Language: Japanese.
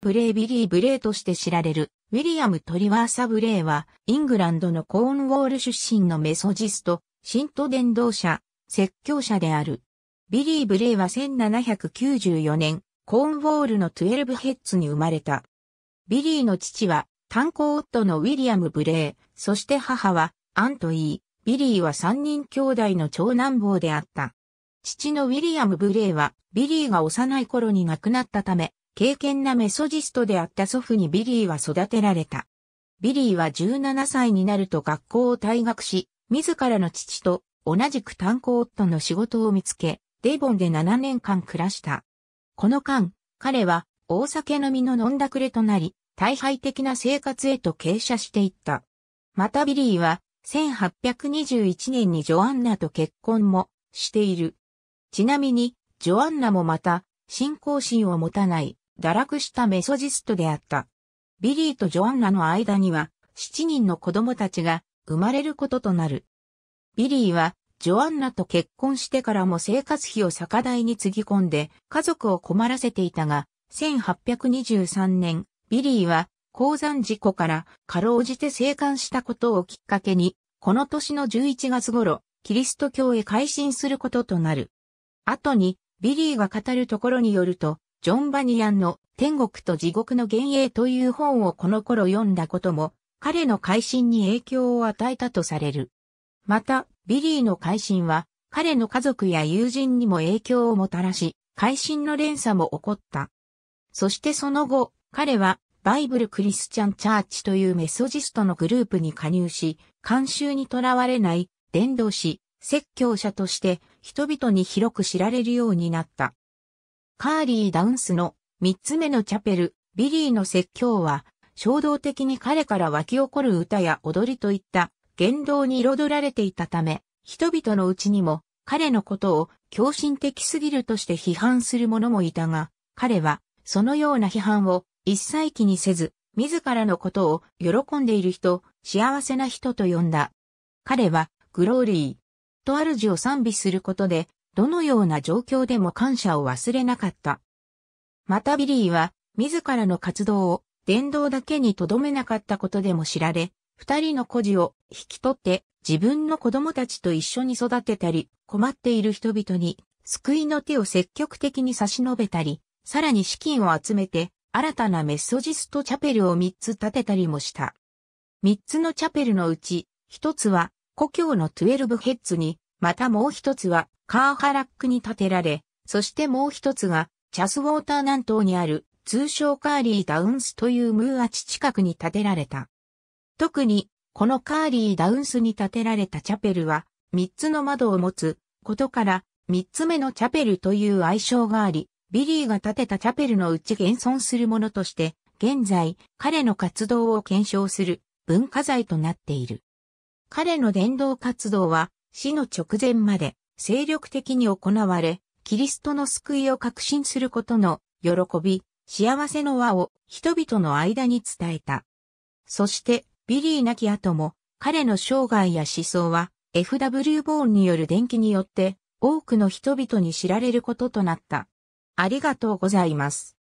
ブレイビリー・ブレイとして知られる、ウィリアム・トリワーサ・ブレイは、イングランドのコーンウォール出身のメソジスト、信徒伝道者、説教者である。ビリー・ブレイは1794年、コーンウォールのトゥエルブヘッズに生まれた。ビリーの父は、炭鉱夫のウィリアム・ブレイ、そして母は、アントイー、ビリーは三人兄弟の長男坊であった。父のウィリアム・ブレイは、ビリーが幼い頃に亡くなったため、敬虔なメソジストであった祖父にビリーは育てられた。ビリーは17歳になると学校を退学し、自らの父と同じく炭鉱夫の仕事を見つけ、デイボンで7年間暮らした。この間、彼は大酒飲みの飲んだくれとなり、大敗的な生活へと傾斜していった。またビリーは、1821年にジョアンナと結婚もしている。ちなみに、ジョアンナもまた、信仰心を持たない堕落したメソジストであった。ビリーとジョアンナの間には、7人の子供たちが生まれることとなる。ビリーは、ジョアンナと結婚してからも生活費を逆代につぎ込んで家族を困らせていたが、1823年、ビリーは鉱山事故からかろうじて生還したことをきっかけに、この年の11月頃、キリスト教へ改心することとなる。後に、ビリーが語るところによると、ジョン・バニヤンの天国と地獄の幻影という本をこの頃読んだことも、彼の改心に影響を与えたとされる。また、ビリーの改心は、彼の家族や友人にも影響をもたらし、改心の連鎖も起こった。そしてその後、彼は、バイブル・クリスチャン・チャーチというメソジストのグループに加入し、慣習にとらわれない、伝道師、説教者として、人々に広く知られるようになった。カーリー・ダウンスの三つ目のチャペル、ビリーの説教は、衝動的に彼から湧き起こる歌や踊りといった言動に彩られていたため、人々のうちにも彼のことを狂信的すぎるとして批判する者もいたが、彼はそのような批判を一切気にせず、自らのことを喜んでいる人、幸せな人と呼んだ。彼は、グローリー、と主を賛美することで、どのような状況でも感謝を忘れなかった。またビリーは、自らの活動を伝道だけにとどめなかったことでも知られ、二人の孤児を引き取って自分の子供たちと一緒に育てたり、困っている人々に救いの手を積極的に差し伸べたり、さらに資金を集めて新たなメッソジストチャペルを三つ建てたりもした。三つのチャペルのうち、一つは故郷のトゥエルブヘッズにまたもう一つはカーハラックに建てられ、そしてもう一つがチャスウォーター南東にある通称カーリーダウンスというムーア地近くに建てられた。特にこのカーリーダウンスに建てられたチャペルは3つの窓を持つことから3つ目のチャペルという愛称があり、ビリーが建てたチャペルのうち現存するものとして現在彼の活動を検証する文化財となっている。彼の伝道活動は死の直前まで精力的に行われ、キリストの救いを確信することの喜び、幸せの輪を人々の間に伝えた。そして、ビリー亡き後も、彼の生涯や思想は、F.W. ボーンによる伝記によって、多くの人々に知られることとなった。ありがとうございます。